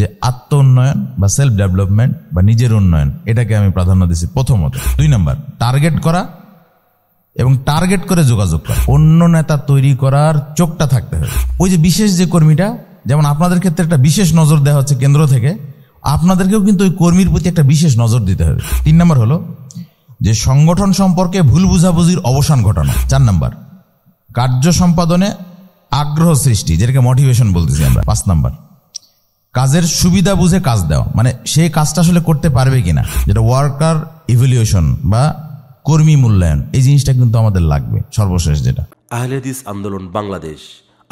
যে আত্ম উন্নয়ন বা সেলফ ডেভেলপমেন্ট বা নিজের উন্নয়ন এটাকে আমি প্রাধান্য দিছি প্রথমত দুই নাম্বার টার্গেট করা এবং টার্গেট করে যোগাযোগ করা অন্য নেতা তৈরি করার চোখটা থাকতে হবে ওই যে বিশেষ যে কর্মীটা যেমন আপনাদের ক্ষেত্রে একটা বিশেষ নজর দেওয়া হচ্ছে কেন্দ্র থেকে আপনাদেরকেও কিন্তু ওই কর্মীর প্রতি একটা বিশেষ নজর দিতে হবে তিন নম্বর হলো যে সংগঠন সম্পর্কে ভুল বুঝাবুঝির অবসান ঘটানো চার নাম্বার কার্য সম্পাদনে আগ্রহ সৃষ্টি যেটাকে মোটিভেশন বলতেছি আমরা পাঁচ নাম্বার কাজের সুবিধা বুঝে কাজ দেওয়া মানে সেই কাজটা আসলে করতে পারবে কিনা যেটা ওয়ার্কার ইভ্যালুয়েশন বা কর্মী মূল্যায়ন এই জিনিসটা কিন্তু আমাদের লাগবে সর্বশেষ যেটা আহলেদিস আন্দোলন বাংলাদেশ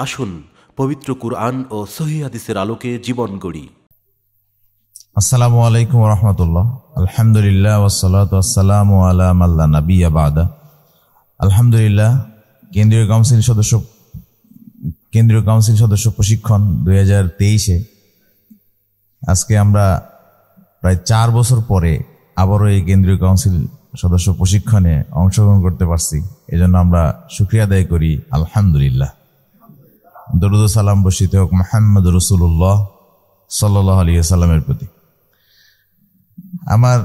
আসুন পবিত্র কুরআন ও সহিদের আলোকে জীবন গড়ি আসসালামু আলাইকুম রহমতুল্লাহ আলহামদুলিল্লাহ ওসালাত আসসালাম আলা মাল্লা নবী আবাদা আলহামদুলিল্লাহ কেন্দ্রীয় কাউন্সিল সদস্য কেন্দ্রীয় কাউন্সিল সদস্য প্রশিক্ষণ দুই হাজার তেইশে আজকে আমরা প্রায় চার বছর পরে আবারও এই কেন্দ্রীয় কাউন্সিল সদস্য প্রশিক্ষণে অংশগ্রহণ করতে পারছি এজন্য আমরা সুক্রিয়া আদায় করি আলহামদুলিল্লাহ দরুদ সালাম বসিত হোক মোহাম্মদ রসুল্লাহ সাল্লাহ আলিয়া সাল্লামের প্রতি আমার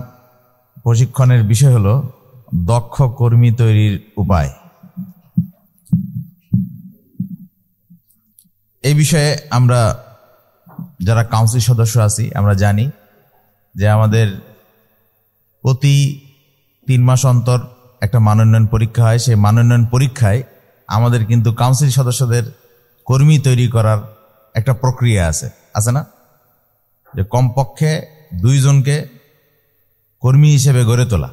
প্রশিক্ষণের বিষয় হলো দক্ষ কর্মী তৈরির উপায় এই বিষয়ে আমরা যারা কাউন্সিল সদস্য আছি আমরা জানি যে আমাদের প্রতি তিন মাস অন্তর একটা মানোন্নয়ন পরীক্ষা হয় সেই মানোন্নয়ন পরীক্ষায় আমাদের কিন্তু কাউন্সিল সদস্যদের কর্মী তৈরি করার একটা প্রক্রিয়া আছে আছে না যে কমপক্ষে দুইজনকে কর্মী হিসেবে গড়ে তোলা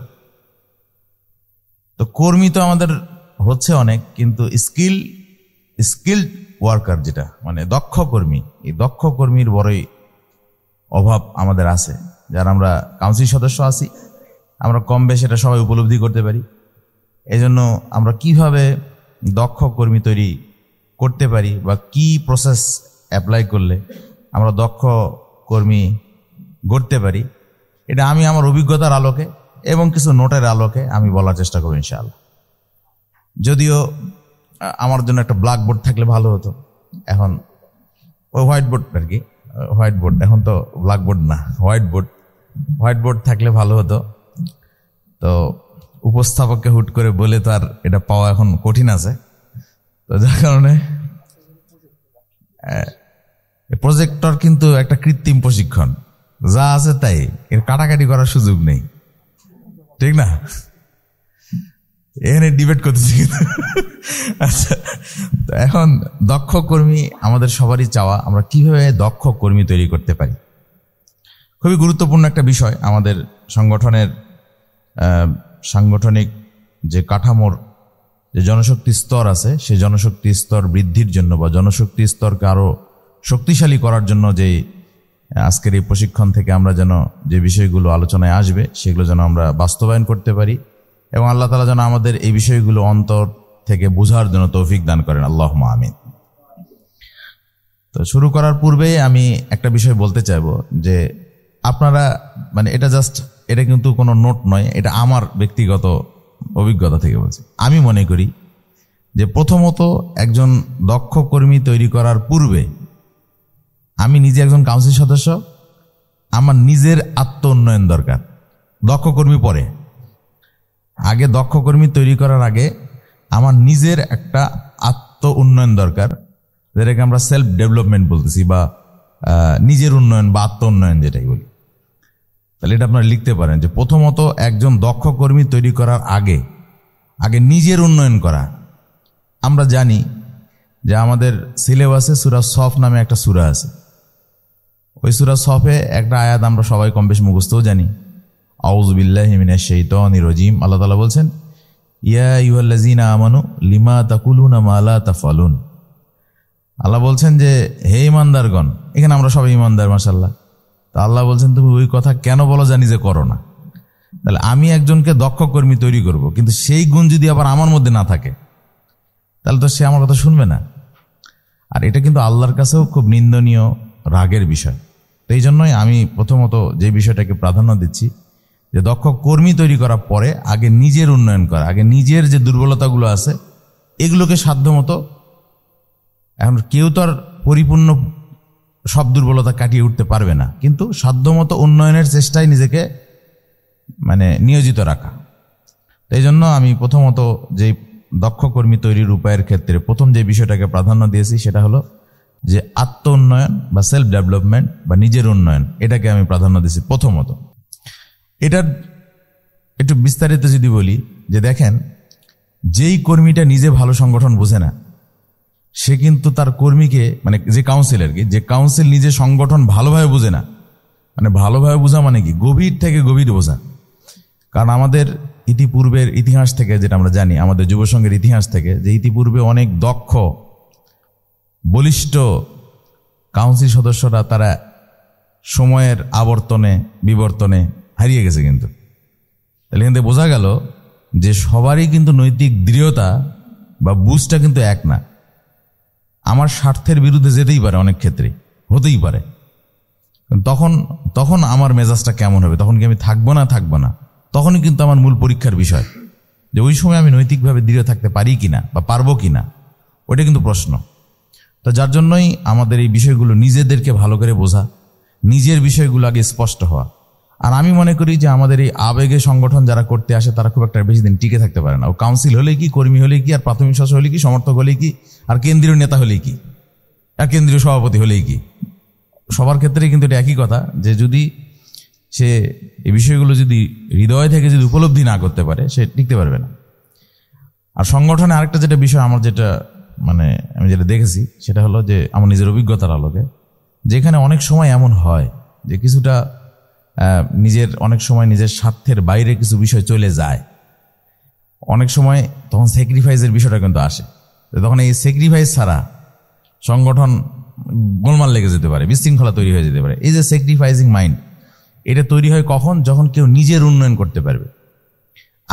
তো কর্মী তো আমাদের হচ্ছে অনেক কিন্তু স্কিল স্কিল ওয়ার্কার যেটা মানে দক্ষ কর্মী এই দক্ষ কর্মীর বড়ই অভাব আমাদের আছে যারা আমরা কাউন্সিল সদস্য আছি আমরা কম বেশ এটা সবাই উপলব্ধি করতে পারি এজন্য আমরা কিভাবে দক্ষ কর্মী তৈরি করতে পারি বা কি প্রসেস অ্যাপ্লাই করলে আমরা দক্ষ কর্মী গড়তে পারি এটা আমি আমার অভিজ্ঞতার আলোকে এবং কিছু নোটের আলোকে আমি বলার চেষ্টা করব ইনশাআল্লাহ যদিও আমার জন্য একটা ব্ল্যাক বোর্ড থাকলে ভালো হতো এখন ওই হোয়াইট বোর্ড আর কি হোয়াইট বোর্ড এখন তো ব্ল্যাক বোর্ড না হোয়াইট বোর্ড হোয়াইট বোর্ড থাকলে ভালো হতো তো উপস্থাপককে হুট করে বলে তো আর এটা পাওয়া এখন কঠিন আছে তো যার কারণে প্রজেক্টর কিন্তু একটা কৃত্রিম প্রশিক্ষণ যা আছে তাই এর কাটাকাটি করার সুযোগ নেই ঠিক না এখানে ডিবেট করতেছি আচ্ছা এখন দক্ষ কর্মী আমাদের সবারই চাওয়া আমরা কিভাবে দক্ষ কর্মী তৈরি করতে পারি খুবই গুরুত্বপূর্ণ একটা বিষয় আমাদের সংগঠনের সাংগঠনিক যে কাঠামোর যে জনশক্তি স্তর আছে সেই জনশক্তি স্তর বৃদ্ধির জন্য বা জনশক্তি স্তরকে আরও শক্তিশালী করার জন্য যে আজকের এই প্রশিক্ষণ থেকে আমরা যেন যে বিষয়গুলো আলোচনায় আসবে সেগুলো যেন আমরা বাস্তবায়ন করতে পারি এবং আল্লাহ তালা যেন আমাদের এই বিষয়গুলো অন্তর থেকে বোঝার জন্য তৌফিক দান করেন আল্লাহ আমিন তো শুরু করার পূর্বেই আমি একটা বিষয় বলতে চাইব যে আপনারা মানে এটা জাস্ট এটা কিন্তু কোনো নোট নয় এটা আমার ব্যক্তিগত অভিজ্ঞতা থেকে বলছি আমি মনে করি যে প্রথমত একজন দক্ষ কর্মী তৈরি করার পূর্বে আমি নিজে একজন কাউন্সিল সদস্য আমার নিজের আত্ম উন্নয়ন দরকার দক্ষ কর্মী পরে আগে দক্ষ কর্মী তৈরি করার আগে আমার নিজের একটা আত্ম উন্নয়ন দরকার যেটাকে আমরা সেলফ ডেভেলপমেন্ট বলতেছি বা নিজের উন্নয়ন বা আত্ম উন্নয়ন যেটাই বলি তাহলে এটা আপনারা লিখতে পারেন যে প্রথমত একজন দক্ষ কর্মী তৈরি করার আগে আগে নিজের উন্নয়ন করা আমরা জানি যে আমাদের সিলেবাসে সুরা সফ নামে একটা সুরা আছে ওই সুরা সফে একটা আয়াত আমরা সবাই কম বেশ মুখস্থও জানি আউজবিল্লাহিমিনাশাইতানিরজিম আল্লাহ তালা বলছেন ইয়া ইউল্লাজিনা আমানু লিমা তাকুলুনা মালা তাফালুন আল্লাহ বলছেন যে হে ইমানদারগণ এখানে আমরা সবাই ইমানদার মাসাল্লাহ তা আল্লাহ বলছেন তুমি ওই কথা কেন বলো জানি যে করো না তাহলে আমি একজনকে দক্ষ কর্মী তৈরি করব কিন্তু সেই গুণ যদি আবার আমার মধ্যে না থাকে তাহলে তো সে আমার কথা শুনবে না আর এটা কিন্তু আল্লাহর কাছেও খুব নিন্দনীয় রাগের বিষয় তো এই জন্যই আমি প্রথমত যে বিষয়টাকে প্রাধান্য দিচ্ছি যে দক্ষ কর্মী তৈরি করার পরে আগে নিজের উন্নয়ন করা আগে নিজের যে দুর্বলতাগুলো আছে এগুলোকে সাধ্যমতো এখন কেউ তো আর পরিপূর্ণ সব দুর্বলতা কাটিয়ে উঠতে পারবে না কিন্তু সাধ্যমতো উন্নয়নের চেষ্টায় নিজেকে মানে নিয়োজিত রাখা এই জন্য আমি প্রথমত যে দক্ষ কর্মী তৈরির উপায়ের ক্ষেত্রে প্রথম যে বিষয়টাকে প্রাধান্য দিয়েছি সেটা হলো যে আত্ম উন্নয়ন বা সেলফ ডেভেলপমেন্ট বা নিজের উন্নয়ন এটাকে আমি প্রাধান্য দিয়েছি প্রথমত এটার একটু বিস্তারিত যদি বলি যে দেখেন যেই কর্মীটা নিজে ভালো সংগঠন বোঝে না সে কিন্তু তার কর্মীকে মানে যে কাউন্সিল আর কি যে কাউন্সিল নিজে সংগঠন ভালোভাবে বোঝে না মানে ভালোভাবে বোঝা মানে কি গভীর থেকে গভীর বোঝা কারণ আমাদের ইতিপূর্বের ইতিহাস থেকে যেটা আমরা জানি আমাদের যুবসংঘের ইতিহাস থেকে যে ইতিপূর্বে অনেক দক্ষ বলিষ্ঠ কাউন্সিল সদস্যরা তারা সময়ের আবর্তনে বিবর্তনে হারিয়ে গেছে কিন্তু তাহলে এখান বোঝা গেল যে সবারই কিন্তু নৈতিক দৃঢ়তা বা বুঝটা কিন্তু এক না আমার স্বার্থের বিরুদ্ধে যেতেই পারে অনেক ক্ষেত্রে হতেই পারে তখন তখন আমার মেজাজটা কেমন হবে তখন কি আমি থাকবো না থাকবো না তখনই কিন্তু আমার মূল পরীক্ষার বিষয় যে ওই সময় আমি নৈতিকভাবে দৃঢ় থাকতে পারি কি না বা পারবো কি না ওটা কিন্তু প্রশ্ন তো যার জন্যই আমাদের এই বিষয়গুলো নিজেদেরকে ভালো করে বোঝা নিজের বিষয়গুলো আগে স্পষ্ট হওয়া আর আমি মনে করি যে আমাদের এই আবেগে সংগঠন যারা করতে আসে তারা খুব একটা বেশি দিন টিকে থাকতে পারে না ও কাউন্সিল হলে কি কর্মী হলে কি আর প্রাথমিক শাসক হলে কি সমর্থক হলে কি আর কেন্দ্রীয় নেতা হলে কি আর কেন্দ্রীয় সভাপতি হলেই কি সবার ক্ষেত্রে কিন্তু এটা একই কথা যে যদি সে এই বিষয়গুলো যদি হৃদয় থেকে যদি উপলব্ধি না করতে পারে সে টিকতে পারবে না আর সংগঠনে আরেকটা যেটা বিষয় আমার যেটা মানে আমি যেটা দেখেছি সেটা হলো যে আমার নিজের অভিজ্ঞতার আলোকে যেখানে অনেক সময় এমন হয় যে কিছুটা নিজের অনেক সময় নিজের স্বার্থের বাইরে কিছু বিষয় চলে যায় অনেক সময় তখন স্যাক্রিফাইসের বিষয়টা কিন্তু আসে তখন এই স্যাক্রিফাইস ছাড়া সংগঠন গোলমাল লেগে যেতে পারে বিশৃঙ্খলা তৈরি হয়ে যেতে পারে এই যে স্যাক্রিফাইসিং মাইন্ড এটা তৈরি হয় কখন যখন কেউ নিজের উন্নয়ন করতে পারবে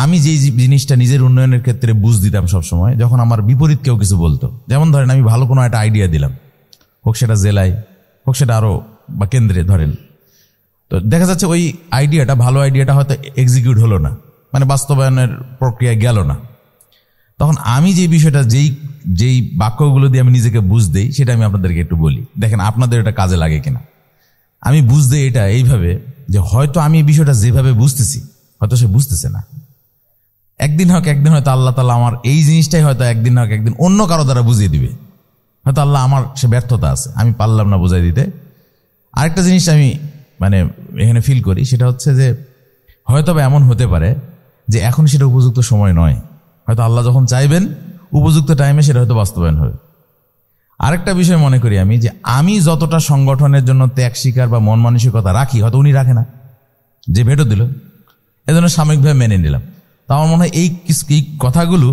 আমি যেই জিনিসটা নিজের উন্নয়নের ক্ষেত্রে বুঝ দিতাম সবসময় যখন আমার বিপরীত কেউ কিছু বলতো যেমন ধরেন আমি ভালো কোনো একটা আইডিয়া দিলাম হোক সেটা জেলায় হোক সেটা আরও বা কেন্দ্রে ধরেন তো দেখা যাচ্ছে ওই আইডিয়াটা ভালো আইডিয়াটা হয়তো এক্সিকিউট হলো না মানে বাস্তবায়নের প্রক্রিয়া গেল না তখন আমি যে বিষয়টা যেই যেই বাক্যগুলো দিয়ে আমি নিজেকে বুঝ দিই সেটা আমি আপনাদেরকে একটু বলি দেখেন আপনাদের এটা কাজে লাগে কিনা আমি বুঝ দিই এটা এইভাবে যে হয়তো আমি এই বিষয়টা যেভাবে বুঝতেছি হয়তো সে বুঝতেছে না একদিন হোক একদিন হয়তো আল্লাহ তালা আমার এই জিনিসটাই হয়তো একদিন হোক একদিন অন্য কারো দ্বারা বুঝিয়ে দিবে হয়তো আল্লাহ আমার সে ব্যর্থতা আছে আমি পারলাম না বুঝাই দিতে আরেকটা জিনিস আমি মানে এখানে ফিল করি সেটা হচ্ছে যে হয়তো বা এমন হতে পারে যে এখন সেটা উপযুক্ত সময় নয় হয়তো আল্লাহ যখন চাইবেন উপযুক্ত টাইমে সেটা হয়তো বাস্তবায়ন হবে আরেকটা বিষয় মনে করি আমি যে আমি যতটা সংগঠনের জন্য ত্যাগ স্বীকার বা মন মানসিকতা রাখি হয়তো উনি রাখে না যে ভেটো দিল এজন্য সাময়িকভাবে মেনে নিলাম তো আমার মনে হয় এই এই কথাগুলো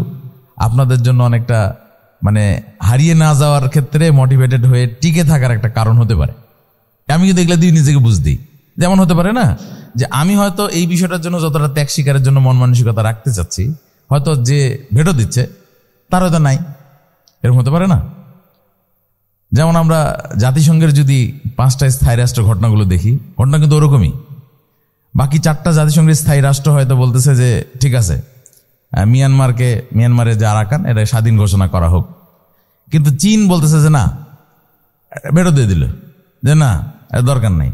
আপনাদের জন্য অনেকটা মানে হারিয়ে না যাওয়ার ক্ষেত্রে মোটিভেটেড হয়ে টিকে থাকার একটা কারণ হতে পারে আমি কিন্তু এগুলো দিয়ে নিজেকে বুঝ দিই যেমন হতে পারে না যে আমি হয়তো এই বিষয়টার জন্য যতটা ত্যাগ শিকারের জন্য মন মানসিকতা রাখতে চাচ্ছি হয়তো যে ভেটো দিচ্ছে তার হয়তো নাই এরকম হতে পারে না যেমন আমরা জাতিসংঘের যদি পাঁচটা স্থায়ী রাষ্ট্র ঘটনাগুলো দেখি ঘটনা কিন্তু ওরকমই বাকি চারটা জাতিসংঘের স্থায়ী রাষ্ট্র হয়তো বলতেছে যে ঠিক আছে মিয়ানমারকে মিয়ানমারের যে আরাকান এটা স্বাধীন ঘোষণা করা হোক কিন্তু চীন বলতেছে যে না ভেটো দিয়ে দিল যে না দরকার নাই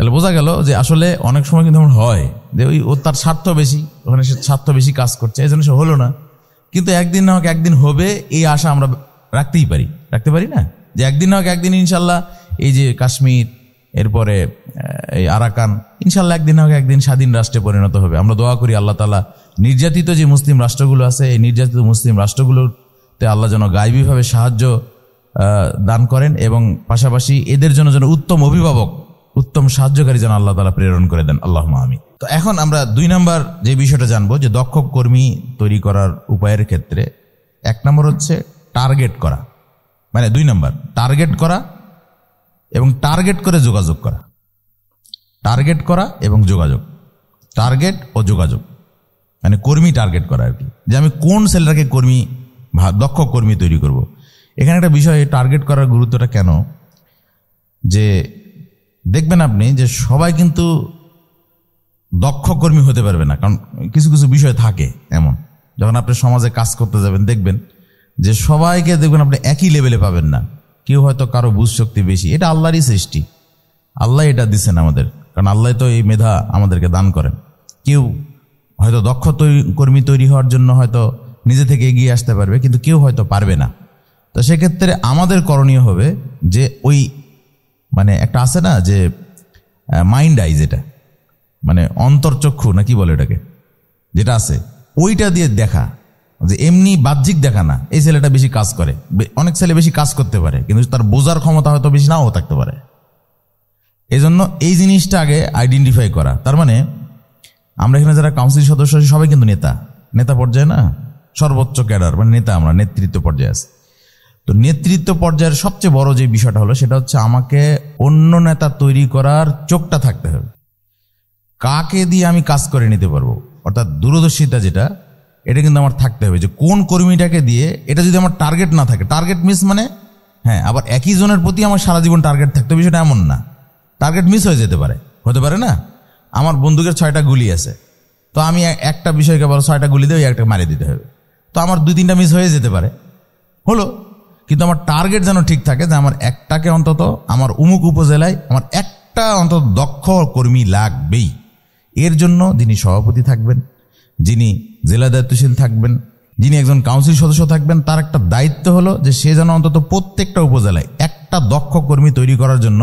তাহলে বোঝা গেল যে আসলে অনেক সময় কিন্তু আমার হয় যে ওই ও তার স্বার্থ বেশি ওখানে সে স্বার্থ বেশি কাজ করছে এই জন্য সে হলো না কিন্তু একদিন না হোক একদিন হবে এই আশা আমরা রাখতেই পারি রাখতে পারি না যে একদিন না হোক একদিন ইনশাল্লাহ এই যে কাশ্মীর এরপরে এই আরাকান ইনশাল্লাহ একদিন না হোক একদিন স্বাধীন রাষ্ট্রে পরিণত হবে আমরা দোয়া করি আল্লাহ তালা নির্যাতিত যে মুসলিম রাষ্ট্রগুলো আছে এই নির্যাতিত মুসলিম রাষ্ট্রগুলোতে আল্লাহ যেন গাইবীভাবে সাহায্য দান করেন এবং পাশাপাশি এদের জন্য যেন উত্তম অভিভাবক উত্তম সাহায্যকারী যেন আল্লাহ তালা প্রেরণ করে দেন আল্লাহ আমি তো এখন আমরা দুই নাম্বার যে বিষয়টা জানবো যে দক্ষ কর্মী তৈরি করার উপায়ের ক্ষেত্রে এক নম্বর হচ্ছে টার্গেট করা মানে দুই নম্বর টার্গেট করা এবং টার্গেট করে যোগাযোগ করা টার্গেট করা এবং যোগাযোগ টার্গেট ও যোগাযোগ মানে কর্মী টার্গেট করা আর কি যে আমি কোন সেলটাকে কর্মী দক্ষ কর্মী তৈরি করব। এখানে একটা বিষয় টার্গেট করার গুরুত্বটা কেন যে দেখবেন আপনি যে সবাই কিন্তু দক্ষ কর্মী হতে পারবে না কারণ কিছু কিছু বিষয় থাকে এমন যখন আপনি সমাজে কাজ করতে যাবেন দেখবেন যে সবাইকে দেখবেন আপনি একই লেভেলে পাবেন না কেউ হয়তো কারো বুঝ শক্তি বেশি এটা আল্লাহরই সৃষ্টি আল্লাহ এটা দিচ্ছেন আমাদের কারণ আল্লাহ তো এই মেধা আমাদেরকে দান করেন কেউ হয়তো দক্ষ তৈরি কর্মী তৈরি হওয়ার জন্য হয়তো নিজে থেকে এগিয়ে আসতে পারবে কিন্তু কেউ হয়তো পারবে না তো সেক্ষেত্রে আমাদের করণীয় হবে যে ওই মানে একটা আছে না যে মাইন্ড আইজ এটা মানে অন্তর্চক্ষু না কি বলে এটাকে যেটা আছে ওইটা দিয়ে দেখা যে এমনি বাহ্যিক দেখা না এই ছেলেটা বেশি কাজ করে অনেক ছেলে বেশি কাজ করতে পারে কিন্তু তার বোঝার ক্ষমতা হয়তো বেশি নাও থাকতে পারে এই জন্য এই জিনিসটা আগে আইডেন্টিফাই করা তার মানে আমরা এখানে যারা কাউন্সিল সদস্য আছি সবাই কিন্তু নেতা নেতা পর্যায়ে না সর্বোচ্চ ক্যাডার মানে নেতা আমরা নেতৃত্ব পর্যায়ে আছে তো নেতৃত্ব পর্যায়ের সবচেয়ে বড় যে বিষয়টা হলো সেটা হচ্ছে আমাকে অন্য নেতা তৈরি করার চোখটা থাকতে হবে কাকে দিয়ে আমি কাজ করে নিতে পারবো অর্থাৎ দূরদর্শিতা যেটা এটা কিন্তু আমার থাকতে হবে যে কোন কর্মীটাকে দিয়ে এটা যদি আমার টার্গেট না থাকে টার্গেট মিস মানে হ্যাঁ আবার একই জনের প্রতি আমার সারা জীবন টার্গেট থাকতে হবে সেটা এমন না টার্গেট মিস হয়ে যেতে পারে হতে পারে না আমার বন্দুকের ছয়টা গুলি আছে তো আমি একটা বিষয়কে বলো ছয়টা গুলি দিয়ে একটা মারিয়ে দিতে হবে তো আমার দুই তিনটা মিস হয়ে যেতে পারে হলো কিন্তু আমার টার্গেট যেন ঠিক থাকে যে আমার একটাকে অন্তত আমার উমুক উপজেলায় আমার একটা অন্তত দক্ষ কর্মী লাগবেই এর জন্য যিনি সভাপতি থাকবেন যিনি জেলা দায়িত্বশীল থাকবেন যিনি একজন কাউন্সিল সদস্য থাকবেন তার একটা দায়িত্ব হলো যে সে যেন অন্তত প্রত্যেকটা উপজেলায় একটা দক্ষ কর্মী তৈরি করার জন্য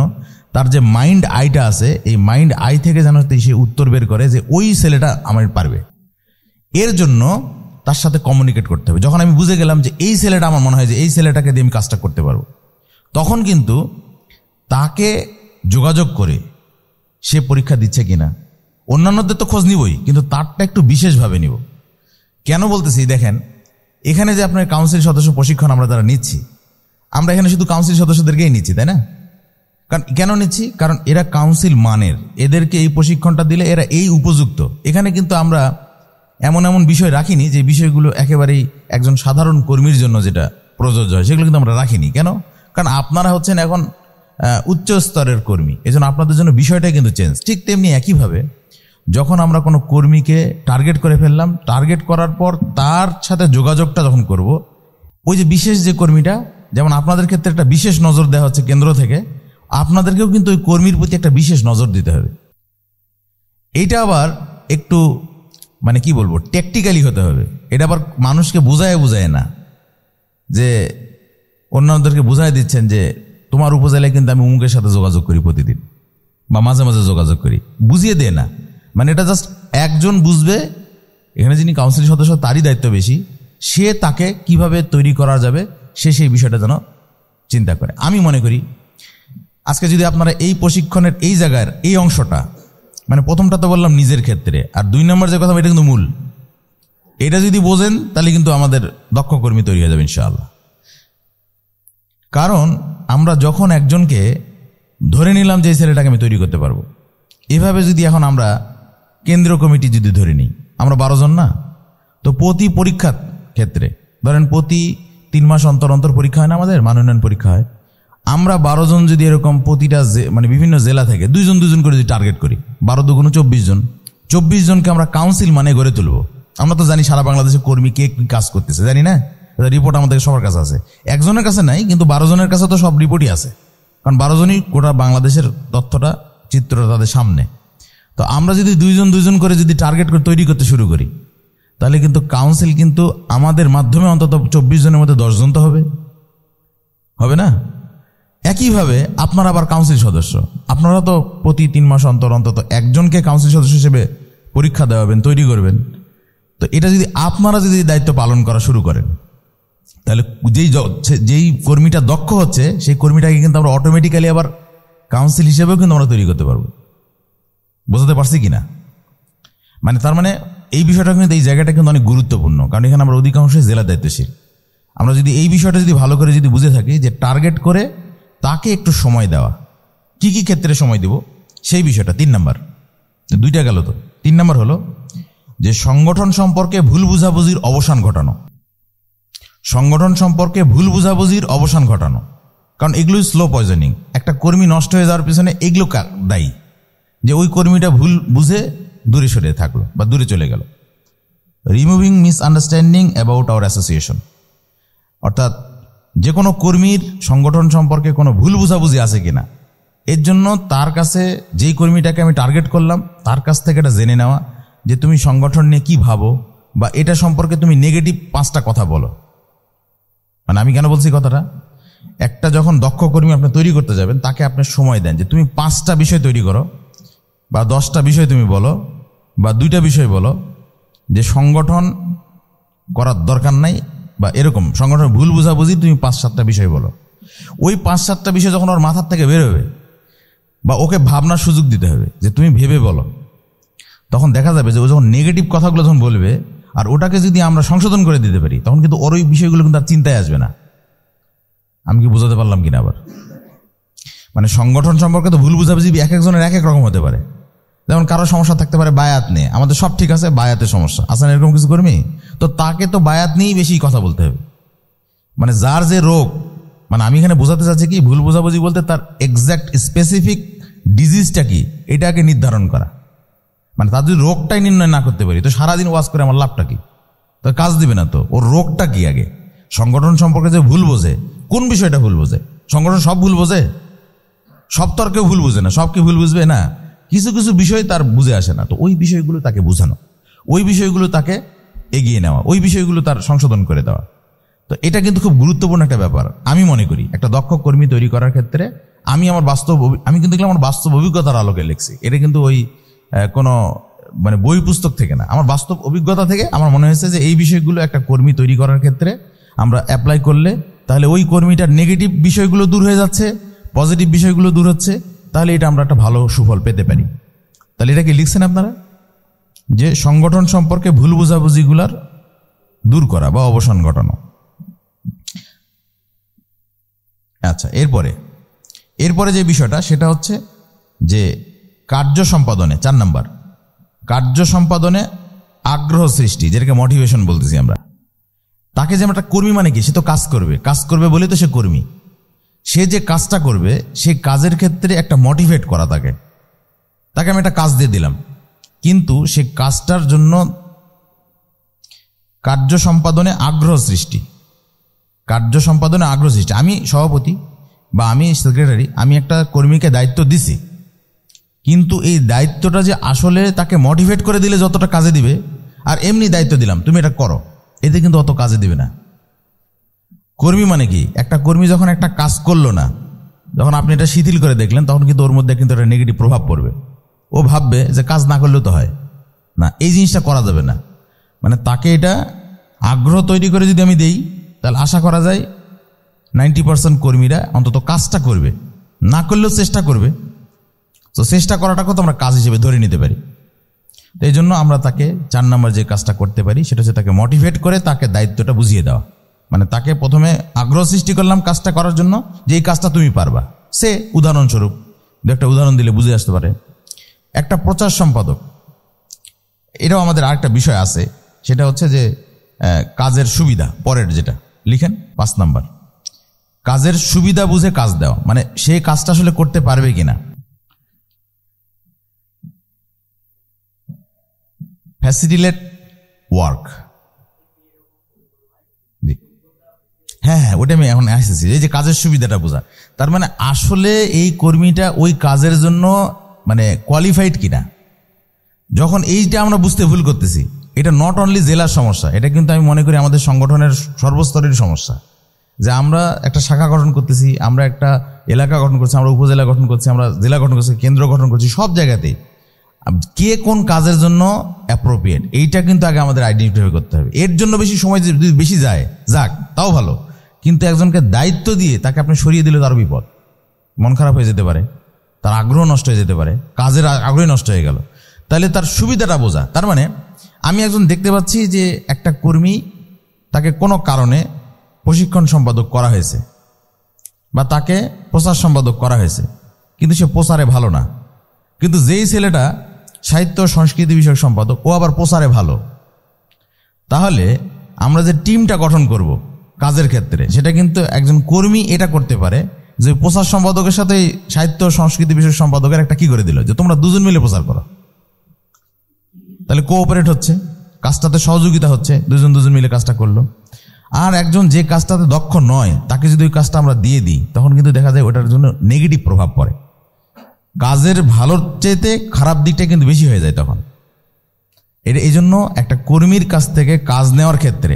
তার যে মাইন্ড আইটা আছে এই মাইন্ড আই থেকে যেন সে উত্তর বের করে যে ওই ছেলেটা আমার পারবে এর জন্য তার সাথে কমিউনিকেট করতে হবে যখন আমি বুঝে গেলাম যে এই ছেলেটা আমার মনে হয় যে এই ছেলেটাকে দিয়ে আমি কাজটা করতে পারবো তখন কিন্তু তাকে যোগাযোগ করে সে পরীক্ষা দিচ্ছে কি না অন্যান্যদের তো খোঁজ নিবই কিন্তু তারটা একটু বিশেষভাবে নিব কেন বলতেছি দেখেন এখানে যে আপনার কাউন্সিল সদস্য প্রশিক্ষণ আমরা তারা নিচ্ছি আমরা এখানে শুধু কাউন্সিল সদস্যদেরকেই নিচ্ছি তাই না কারণ কেন নিচ্ছি কারণ এরা কাউন্সিল মানের এদেরকে এই প্রশিক্ষণটা দিলে এরা এই উপযুক্ত এখানে কিন্তু আমরা এমন এমন বিষয় রাখিনি যে বিষয়গুলো একেবারেই একজন সাধারণ কর্মীর জন্য যেটা প্রযোজ্য হয় সেগুলো কিন্তু আমরা রাখিনি কেন কারণ আপনারা হচ্ছেন এখন উচ্চ স্তরের কর্মী এজন্য আপনাদের জন্য বিষয়টাই কিন্তু চেঞ্জ ঠিক তেমনি একইভাবে যখন আমরা কোনো কর্মীকে টার্গেট করে ফেললাম টার্গেট করার পর তার সাথে যোগাযোগটা যখন করব ওই যে বিশেষ যে কর্মীটা যেমন আপনাদের ক্ষেত্রে একটা বিশেষ নজর দেওয়া হচ্ছে কেন্দ্র থেকে আপনাদেরকেও কিন্তু ওই কর্মীর প্রতি একটা বিশেষ নজর দিতে হবে এইটা আবার একটু মানে কি বলবো টেকটিক্যালি হতে হবে এটা আবার মানুষকে বোঝায় বোঝায় না যে অন্যান্যদেরকে বোঝায় দিচ্ছেন যে তোমার উপজেলায় কিন্তু আমি উমুকের সাথে যোগাযোগ করি প্রতিদিন বা মাঝে মাঝে যোগাযোগ করি বুঝিয়ে দেয় না মানে এটা জাস্ট একজন বুঝবে এখানে যিনি কাউন্সিল সদস্য তারই দায়িত্ব বেশি সে তাকে কিভাবে তৈরি করা যাবে সে সেই বিষয়টা যেন চিন্তা করে আমি মনে করি আজকে যদি আপনারা এই প্রশিক্ষণের এই জায়গার এই অংশটা মানে প্রথমটা তো বললাম নিজের ক্ষেত্রে আর দুই নম্বর যে কথা এটা কিন্তু মূল এটা যদি বোঝেন তাহলে কিন্তু আমাদের দক্ষ কর্মী তৈরি হয়ে যাবে ইনশাআল্লাহ কারণ আমরা যখন একজনকে ধরে নিলাম যে ছেলেটাকে আমি তৈরি করতে পারবো এভাবে যদি এখন আমরা কেন্দ্রীয় কমিটি যদি ধরে নিই আমরা বারো জন না তো প্রতি পরীক্ষার ক্ষেত্রে ধরেন প্রতি তিন মাস অন্তর অন্তর পরীক্ষা হয় না আমাদের মানোনয়ন পরীক্ষা হয় আমরা বারো জন যদি এরকম প্রতিটা মানে বিভিন্ন জেলা থেকে দুইজন দুজন করে যদি টার্গেট করি বারো দুগুণ চব্বিশ জন চব্বিশ জনকে আমরা কাউন্সিল মানে গড়ে তুলবো আমরা তো জানি সারা বাংলাদেশের কর্মী কে কী কাজ করতেছে জানি না রিপোর্ট আমাদের সবার কাছে আছে একজনের কাছে নাই কিন্তু বারো জনের কাছে তো সব রিপোর্টই আছে কারণ বারো জনই গোটা বাংলাদেশের তথ্যটা চিত্রটা তাদের সামনে তো আমরা যদি দুইজন দুইজন করে যদি টার্গেট করে তৈরি করতে শুরু করি তাহলে কিন্তু কাউন্সিল কিন্তু আমাদের মাধ্যমে অন্তত চব্বিশ জনের মধ্যে দশজন তো হবে হবে না একইভাবে আপনারা আবার কাউন্সিল সদস্য আপনারা তো প্রতি তিন মাস অন্তর অন্তত একজনকে কাউন্সিল সদস্য হিসেবে পরীক্ষা দেওয়াবেন তৈরি করবেন তো এটা যদি আপনারা যদি দায়িত্ব পালন করা শুরু করেন তাহলে যেই যেই কর্মীটা দক্ষ হচ্ছে সেই কর্মীটাকে কিন্তু আমরা অটোমেটিক্যালি আবার কাউন্সিল হিসেবেও কিন্তু আমরা তৈরি করতে পারবো বোঝাতে পারছি কি না মানে তার মানে এই বিষয়টা কিন্তু এই জায়গাটা কিন্তু অনেক গুরুত্বপূর্ণ কারণ এখানে আমরা অধিকাংশই জেলা দায়িত্বশীল আমরা যদি এই বিষয়টা যদি ভালো করে যদি বুঝে থাকি যে টার্গেট করে তাকে একটু সময় দেওয়া কি কি ক্ষেত্রে সময় দেব সেই বিষয়টা তিন নাম্বার দুইটা গেল তো তিন নাম্বার হলো যে সংগঠন সম্পর্কে ভুল বুঝাবুঝির অবসান ঘটানো সংগঠন সম্পর্কে ভুল বুঝাবুঝির অবসান ঘটানো কারণ এগুলোই স্লো পয়জনিং একটা কর্মী নষ্ট হয়ে যাওয়ার পিছনে এগুলো দায়ী যে ওই কর্মীটা ভুল বুঝে দূরে সরে থাকলো বা দূরে চলে গেল removing misunderstanding about our association অর্থাৎ যে কোনো কর্মীর সংগঠন সম্পর্কে কোনো ভুল বুঝাবুঝি আছে কিনা এর জন্য তার কাছে যেই কর্মীটাকে আমি টার্গেট করলাম তার কাছ থেকে এটা জেনে নেওয়া যে তুমি সংগঠন নিয়ে কি ভাবো বা এটা সম্পর্কে তুমি নেগেটিভ পাঁচটা কথা বলো মানে আমি কেন বলছি কথাটা একটা যখন দক্ষ কর্মী আপনি তৈরি করতে যাবেন তাকে আপনি সময় দেন যে তুমি পাঁচটা বিষয় তৈরি করো বা দশটা বিষয় তুমি বলো বা দুইটা বিষয় বলো যে সংগঠন করার দরকার নাই বা এরকম সংগঠনের ভুল বুঝাবুঝি তুমি পাঁচ সাতটা বিষয় বলো ওই পাঁচ সাতটা বিষয় যখন ওর মাথার থেকে বেরোবে বা ওকে ভাবনার সুযোগ দিতে হবে যে তুমি ভেবে বলো তখন দেখা যাবে যে ও যখন নেগেটিভ কথাগুলো যখন বলবে আর ওটাকে যদি আমরা সংশোধন করে দিতে পারি তখন কিন্তু ওর ওই বিষয়গুলো কিন্তু আর চিন্তায় আসবে না আমি কি বোঝাতে পারলাম কিনা আবার মানে সংগঠন সম্পর্কে তো ভুল বুঝাবুঝি এক একজনের এক এক রকম হতে পারে যেমন কারো সমস্যা থাকতে পারে বায়াত নিয়ে আমাদের সব ঠিক আছে বায়াতে সমস্যা আছেন এরকম কিছু কর্মী তো তাকে তো বায়াত নিয়েই বেশি কথা বলতে হবে মানে যার যে রোগ মানে আমি এখানে বোঝাতে চাচ্ছি কি ভুল বোঝাবুঝি বলতে তার এক্স্যাক্ট স্পেসিফিক ডিজিজটা কি এটাকে নির্ধারণ করা মানে তার যদি রোগটাই নির্ণয় না করতে পারি তো সারাদিন ওয়াজ করে আমার লাভটা কি তো কাজ দিবে না তো ওর রোগটা কি আগে সংগঠন সম্পর্কে যে ভুল বোঝে কোন বিষয়টা ভুল বোঝে সংগঠন সব ভুল বোঝে সব তর্কেও ভুল বুঝে না সব কি ভুল বুঝবে না কিছু কিছু বিষয় তার বুঝে আসে না তো ওই বিষয়গুলো তাকে বোঝানো ওই বিষয়গুলো তাকে এগিয়ে নেওয়া ওই বিষয়গুলো তার সংশোধন করে দেওয়া তো এটা কিন্তু খুব গুরুত্বপূর্ণ একটা ব্যাপার আমি মনে করি একটা দক্ষ কর্মী তৈরি করার ক্ষেত্রে আমি আমার বাস্তব আমি কিন্তু আমার বাস্তব অভিজ্ঞতার আলোকে লিখছি এটা কিন্তু ওই কোনো মানে বই পুস্তক থেকে না আমার বাস্তব অভিজ্ঞতা থেকে আমার মনে হয়েছে যে এই বিষয়গুলো একটা কর্মী তৈরি করার ক্ষেত্রে আমরা অ্যাপ্লাই করলে তাহলে ওই কর্মীটার নেগেটিভ বিষয়গুলো দূর হয়ে যাচ্ছে পজিটিভ বিষয়গুলো দূর হচ্ছে তাহলে এটা আমরা একটা ভালো সুফল পেতে পারি তাহলে এটা কি লিখছেন আপনারা যে সংগঠন সম্পর্কে ভুল বুঝাবুঝিগুলার দূর করা বা অবসান ঘটানো আচ্ছা এরপরে এরপরে যে বিষয়টা সেটা হচ্ছে যে কার্য সম্পাদনে চার নাম্বার কার্য সম্পাদনে আগ্রহ সৃষ্টি যেটাকে মোটিভেশন বলতেছি আমরা তাকে যে একটা কর্মী মানে কি সে তো কাজ করবে কাজ করবে বলে তো সে কর্মী সে যে কাজটা করবে সেই কাজের ক্ষেত্রে একটা মোটিভেট করা তাকে তাকে আমি একটা কাজ দিয়ে দিলাম কিন্তু সে কাজটার জন্য কার্য সম্পাদনে আগ্রহ সৃষ্টি কার্য সম্পাদনে আগ্রহ সৃষ্টি আমি সভাপতি বা আমি সেক্রেটারি আমি একটা কর্মীকে দায়িত্ব দিছি কিন্তু এই দায়িত্বটা যে আসলে তাকে মোটিভেট করে দিলে যতটা কাজে দিবে আর এমনি দায়িত্ব দিলাম তুমি এটা করো এতে কিন্তু অত কাজে দিবে না কর্মী মানে কি একটা কর্মী যখন একটা কাজ করলো না যখন আপনি এটা শিথিল করে দেখলেন তখন কিন্তু ওর মধ্যে কিন্তু একটা নেগেটিভ প্রভাব পড়বে ও ভাববে যে কাজ না করলেও তো হয় না এই জিনিসটা করা যাবে না মানে তাকে এটা আগ্রহ তৈরি করে যদি আমি দেই তাহলে আশা করা যায় নাইনটি পার্সেন্ট কর্মীরা অন্তত কাজটা করবে না করলেও চেষ্টা করবে তো চেষ্টা করাটাকেও তো আমরা কাজ হিসেবে ধরে নিতে পারি তো এই জন্য আমরা তাকে চার নম্বর যে কাজটা করতে পারি সেটা হচ্ছে তাকে মোটিভেট করে তাকে দায়িত্বটা বুঝিয়ে দেওয়া মানে তাকে প্রথমে আগ্রহ সৃষ্টি করলাম কাজটা করার জন্য যে এই কাজটা তুমি পারবা সে উদাহরণস্বরূপ দু একটা উদাহরণ দিলে বুঝে আসতে পারে একটা প্রচার সম্পাদক এটাও আমাদের আরেকটা বিষয় আছে সেটা হচ্ছে যে কাজের সুবিধা পরের যেটা লিখেন পাঁচ নাম্বার কাজের সুবিধা বুঝে কাজ দেওয়া মানে সে কাজটা আসলে করতে পারবে কিনা ফ্যাসিটিলেট ওয়ার্ক হ্যাঁ হ্যাঁ ওটা আমি এখন আসতেছি এই যে কাজের সুবিধাটা বোঝা তার মানে আসলে এই কর্মীটা ওই কাজের জন্য মানে কোয়ালিফাইড কিনা যখন এইটা আমরা বুঝতে ভুল করতেছি এটা নট অনলি জেলার সমস্যা এটা কিন্তু আমি মনে করি আমাদের সংগঠনের সর্বস্তরের সমস্যা যে আমরা একটা শাখা গঠন করতেছি আমরা একটা এলাকা গঠন করছি আমরা উপজেলা গঠন করছি আমরা জেলা গঠন করছি কেন্দ্র গঠন করছি সব জায়গাতেই কে কোন কাজের জন্য অ্যাপ্রোপ্রিয়েট এইটা কিন্তু আগে আমাদের আইডেন্টিফাই করতে হবে এর জন্য বেশি সময় যদি বেশি যায় যাক তাও ভালো কিন্তু একজনকে দায়িত্ব দিয়ে তাকে আপনি সরিয়ে দিলে তার বিপদ মন খারাপ হয়ে যেতে পারে তার আগ্রহ নষ্ট হয়ে যেতে পারে কাজের আগ্রহ নষ্ট হয়ে গেল তাহলে তার সুবিধাটা বোঝা তার মানে আমি একজন দেখতে পাচ্ছি যে একটা কর্মী তাকে কোনো কারণে প্রশিক্ষণ সম্পাদক করা হয়েছে বা তাকে প্রচার সম্পাদক করা হয়েছে কিন্তু সে প্রচারে ভালো না কিন্তু যেই ছেলেটা সাহিত্য সংস্কৃতি বিষয়ক সম্পাদক ও আবার প্রচারে ভালো তাহলে আমরা যে টিমটা গঠন করব কাজের ক্ষেত্রে সেটা কিন্তু একজন কর্মী এটা করতে পারে যে প্রচার সম্পাদকের সাথে সাহিত্য সংস্কৃতি বিষয় সম্পাদকের একটা কি করে দিল যে তোমরা দুজন মিলে প্রচার করো তাহলে কোঅপারেট হচ্ছে কাজটাতে সহযোগিতা হচ্ছে দুজন দুজন মিলে কাজটা করলো আর একজন যে কাজটাতে দক্ষ নয় তাকে যদি ওই কাজটা আমরা দিয়ে দিই তখন কিন্তু দেখা যায় ওটার জন্য নেগেটিভ প্রভাব পড়ে কাজের ভালোর চেয়েতে খারাপ দিকটা কিন্তু বেশি হয়ে যায় তখন এটা এই জন্য একটা কর্মীর কাছ থেকে কাজ নেওয়ার ক্ষেত্রে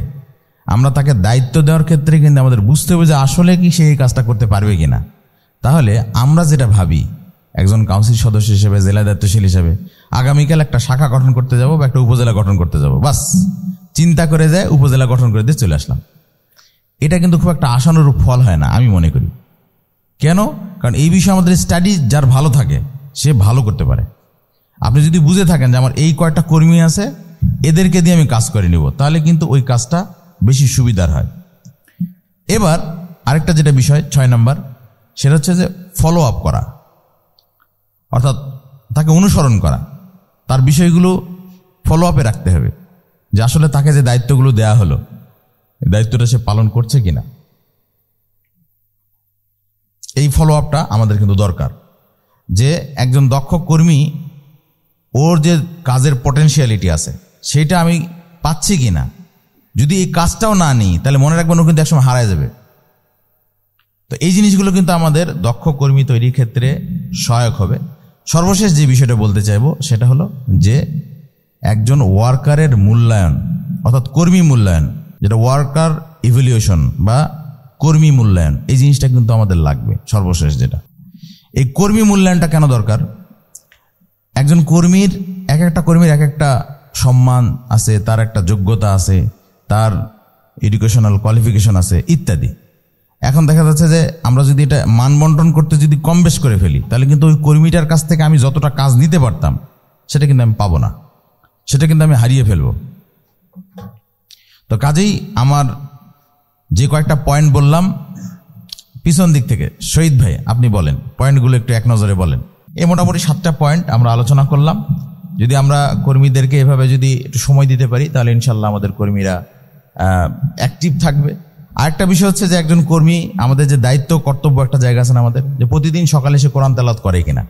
আমরা তাকে দায়িত্ব দেওয়ার ক্ষেত্রে কিন্তু আমাদের বুঝতে হবে যে আসলে কি সে এই কাজটা করতে পারবে কি না তাহলে আমরা যেটা ভাবি একজন কাউন্সিল সদস্য হিসেবে জেলা দায়িত্বশীল হিসেবে আগামীকাল একটা শাখা গঠন করতে যাব বা একটা উপজেলা গঠন করতে যাব বাস চিন্তা করে যায় উপজেলা গঠন করে দিয়ে চলে আসলাম এটা কিন্তু খুব একটা আশানুরূপ ফল হয় না আমি মনে করি কেন কারণ এই বিষয়ে আমাদের স্টাডি যার ভালো থাকে সে ভালো করতে পারে আপনি যদি বুঝে থাকেন যে আমার এই কয়টা কর্মী আছে এদেরকে দিয়ে আমি কাজ করে নিব তাহলে কিন্তু ওই কাজটা বেশি সুবিধার হয় এবার আরেকটা যেটা বিষয় ছয় নাম্বার সেটা হচ্ছে যে ফলো আপ করা অর্থাৎ তাকে অনুসরণ করা তার বিষয়গুলো ফলো আপে রাখতে হবে যে আসলে তাকে যে দায়িত্বগুলো দেয়া হলো দায়িত্বটা সে পালন করছে কিনা এই ফলো আপটা আমাদের কিন্তু দরকার যে একজন দক্ষ কর্মী ওর যে কাজের পটেনশিয়ালিটি আছে সেটা আমি পাচ্ছি কিনা যদি এই কাজটাও না নিই তাহলে মনে রাখবেন ও কিন্তু একসময় হারায় যাবে তো এই জিনিসগুলো কিন্তু আমাদের দক্ষ কর্মী তৈরির ক্ষেত্রে সহায়ক হবে সর্বশেষ যে বিষয়টা বলতে চাইব সেটা হলো যে একজন ওয়ার্কারের মূল্যায়ন অর্থাৎ কর্মী মূল্যায়ন যেটা ওয়ার্কার ইভলিউশন বা কর্মী মূল্যায়ন এই জিনিসটা কিন্তু আমাদের লাগবে সর্বশেষ যেটা এই কর্মী মূল্যায়নটা কেন দরকার একজন কর্মীর এক একটা কর্মীর এক একটা সম্মান আছে তার একটা যোগ্যতা আছে তার এডুকেশনাল কোয়ালিফিকেশন আছে ইত্যাদি এখন দেখা যাচ্ছে যে আমরা যদি এটা মানবন্টন করতে যদি কম বেশ করে ফেলি তাহলে কিন্তু ওই কর্মীটার কাছ থেকে আমি যতটা কাজ নিতে পারতাম সেটা কিন্তু আমি পাবো না সেটা কিন্তু আমি হারিয়ে ফেলব তো কাজেই আমার যে কয়েকটা পয়েন্ট বললাম পিছন দিক থেকে শহীদ ভাই আপনি বলেন পয়েন্টগুলো একটু এক নজরে বলেন এ মোটামুটি সাতটা পয়েন্ট আমরা আলোচনা করলাম যদি আমরা কর্মীদেরকে এভাবে যদি একটু সময় দিতে পারি তাহলে ইনশাল্লাহ আমাদের কর্মীরা অ্যাক্টিভ থাকবে আরেকটা বিষয় হচ্ছে যে একজন কর্মী আমাদের যে দায়িত্ব কর্তব্য একটা জায়গা আছে আমাদের যে প্রতিদিন সকালে সে কোরআন তেলাত করে কিনা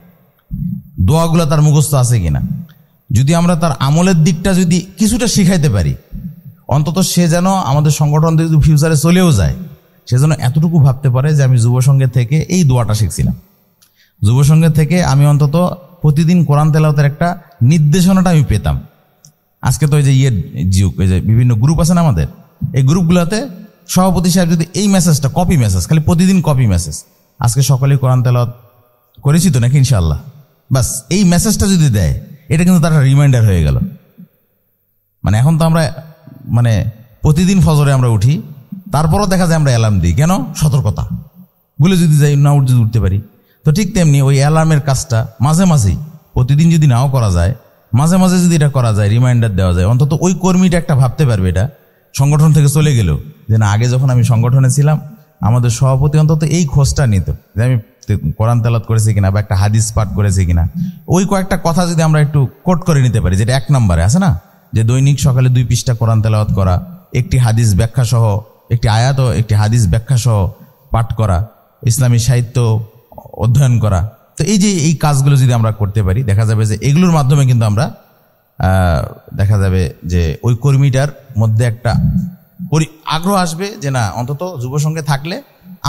দোয়াগুলো তার মুখস্থ আছে কিনা যদি আমরা তার আমলের দিকটা যদি কিছুটা শিখাইতে পারি অন্তত সে যেন আমাদের সংগঠন যদি ফিউচারে চলেও যায় সে যেন এতটুকু ভাবতে পারে যে আমি যুবসংঘে থেকে এই দোয়াটা শিখছিলাম যুবসংঘে থেকে আমি অন্তত প্রতিদিন কোরআন তেলাওতের একটা নির্দেশনাটা আমি পেতাম আজকে তো ওই যে ইয়ে যুগ ওই যে বিভিন্ন গ্রুপ আছে না আমাদের এই গ্রুপগুলোতে সভাপতি সাহেব যদি এই মেসেজটা কপি মেসেজ খালি প্রতিদিন কপি মেসেজ আজকে সকালে কোরআন তেলত করেছি তো নাকি ইনশাল্লাহ বাস এই মেসেজটা যদি দেয় এটা কিন্তু তার রিমাইন্ডার হয়ে গেল মানে এখন তো আমরা মানে প্রতিদিন ফজরে আমরা উঠি তারপরও দেখা যায় আমরা অ্যালার্ম দিই কেন সতর্কতা ভুলে যদি যাই না উঠে উঠতে পারি তো ঠিক তেমনি ওই অ্যালার্মের কাজটা মাঝে মাঝেই প্রতিদিন যদি নাও করা যায় মাঝে মাঝে যদি এটা করা যায় রিমাইন্ডার দেওয়া যায় অন্তত ওই কর্মীটা একটা ভাবতে পারবে এটা সংগঠন থেকে চলে গেল যে না আগে যখন আমি সংগঠনে ছিলাম আমাদের সভাপতি অন্তত এই খোঁজটা নিত যে আমি কোরআন তেলাত করেছি কিনা বা একটা হাদিস পাঠ করেছি কিনা ওই কয়েকটা কথা যদি আমরা একটু কোট করে নিতে পারি যেটা এক নম্বরে আছে না যে দৈনিক সকালে দুই পৃষ্ঠা কোরআন তেলাওয়াত করা একটি হাদিস ব্যাখ্যা সহ একটি আয়াত একটি হাদিস ব্যাখ্যা সহ পাঠ করা ইসলামী সাহিত্য অধ্যয়ন করা তো এই যে এই কাজগুলো যদি আমরা করতে পারি দেখা যাবে যে এগুলোর মাধ্যমে কিন্তু আমরা দেখা যাবে যে ওই কর্মীটার মধ্যে একটা আগ্রহ আসবে যে না অন্তত যুব সঙ্গে থাকলে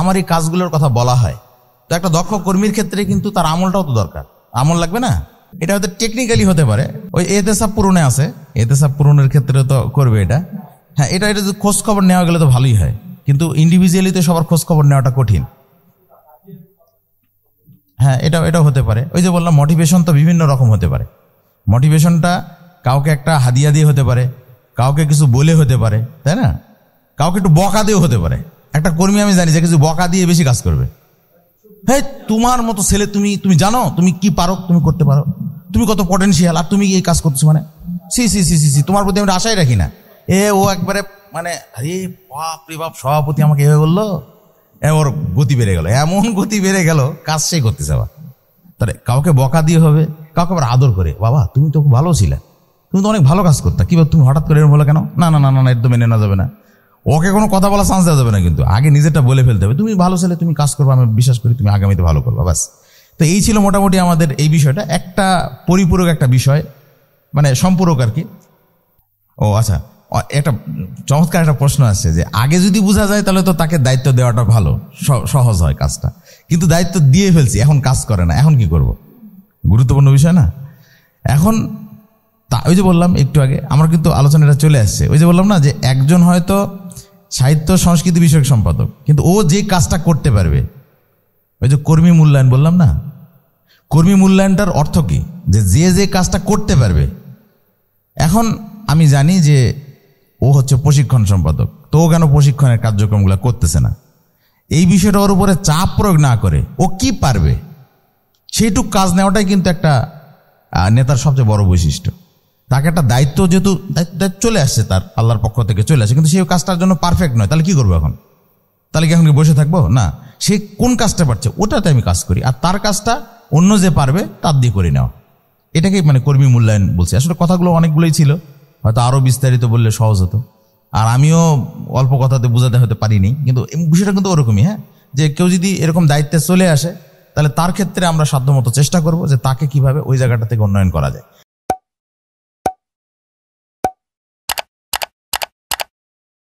আমার এই কাজগুলোর কথা বলা হয় তো একটা দক্ষ কর্মীর ক্ষেত্রে কিন্তু তার আমলটাও তো দরকার আমল লাগবে না এটা হয়তো টেকনিক্যালি হতে পারে ওই সাপ পূরণে আছে এতেসাব পূরণের ক্ষেত্রে তো করবে এটা হ্যাঁ এটা এটা খোঁজ খবর নেওয়া গেলে তো ভালোই হয় কিন্তু ইন্ডিভিজুয়ালি তো সবার খোঁজ খবর নেওয়াটা কঠিন হ্যাঁ এটা এটাও হতে পারে ওই যে বললাম মোটিভেশন তো বিভিন্ন রকম হতে পারে মোটিভেশনটা কাউকে একটা হাদিয়া দিয়ে হতে পারে কাউকে কিছু বলে হতে পারে তাই না কাউকে একটু বকা দিয়েও হতে পারে একটা কর্মী আমি জানি যে কিছু বকা দিয়ে বেশি কাজ করবে হ্যাঁ তোমার মতো ছেলে তুমি তুমি জানো তুমি কি পারো তুমি করতে পারো তুমি কত পটেন্সিয়াল আর তুমি এই কাজ করছো মানে সি সি সি সি সি তোমার প্রতি আমি আশাই রাখি না এ ও একবারে মানে আরে বাপ রে বাপ সভাপতি আমাকে এভাবে বললো ওর গতি বেড়ে গেল এমন গতি বেড়ে গেল কাজ সে করতে আবার তাহলে কাউকে বকা দিয়ে হবে কাউকে আবার আদর করে বাবা তুমি তো ভালো ছিলে তুমি তো অনেক ভালো কাজ করতে কিভাবে তুমি হঠাৎ করে এরকম হলো কেন না না না না একদম মেনে না যাবে না ওকে কোনো কথা বলা চান্স দেওয়া যাবে না কিন্তু আগে নিজেরটা বলে ফেলতে হবে তুমি ভালো ছেলে তুমি কাজ করবে আমি বিশ্বাস করি তুমি আগামীতে ভালো করবো বাস তো এই ছিল মোটামুটি আমাদের এই বিষয়টা একটা পরিপূরক একটা বিষয় মানে সম্পূরক আর কি ও আচ্ছা একটা চমৎকার একটা প্রশ্ন আসছে যে আগে যদি বোঝা যায় তাহলে তো তাকে দায়িত্ব দেওয়াটা ভালো সহজ হয় কাজটা কিন্তু দায়িত্ব দিয়ে ফেলছি এখন কাজ করে না এখন কি করব গুরুত্বপূর্ণ বিষয় না এখন তা ওই যে বললাম একটু আগে আমার কিন্তু আলোচনাটা চলে আসছে ওই যে বললাম না যে একজন হয়তো সাহিত্য সংস্কৃতি বিষয়ক সম্পাদক কিন্তু ও যে কাজটা করতে পারবে ওই যে কর্মী মূল্যায়ন বললাম না কর্মী মূল্যায়নটার অর্থ কী যে যে যে কাজটা করতে পারবে এখন আমি জানি যে ও হচ্ছে প্রশিক্ষণ সম্পাদক তো ও কেন প্রশিক্ষণের কার্যক্রমগুলো করতেছে না এই বিষয়টা ওর উপরে চাপ প্রয়োগ না করে ও কি পারবে সেইটুক কাজ নেওয়াটাই কিন্তু একটা নেতার সবচেয়ে বড় বৈশিষ্ট্য তাকে একটা দায়িত্ব যেহেতু দায়িত্ব চলে আসছে তার আল্লাহর পক্ষ থেকে চলে আসে কিন্তু সেই কাজটার জন্য পারফেক্ট নয় তাহলে কি করবো এখন তাহলে কি এখন কি বসে থাকবো না সে কোন কাজটা পারছে ওটাতে আমি কাজ করি আর তার কাজটা অন্য যে পারবে তার দিয়ে করে নেওয়া এটাকেই মানে কর্মী মূল্যায়ন বলছি আসলে কথাগুলো অনেকগুলোই ছিল হয়তো আরও বিস্তারিত বললে সহজ হতো আর আমিও অল্প কথাতে বোঝাতে হতে পারিনি কিন্তু বিষয়টা কিন্তু ওরকমই হ্যাঁ যে কেউ যদি এরকম দায়িত্বে চলে আসে তাহলে তার ক্ষেত্রে আমরা সাধ্যমতো চেষ্টা করব যে তাকে কিভাবে ওই জায়গাটা থেকে উন্নয়ন করা যায়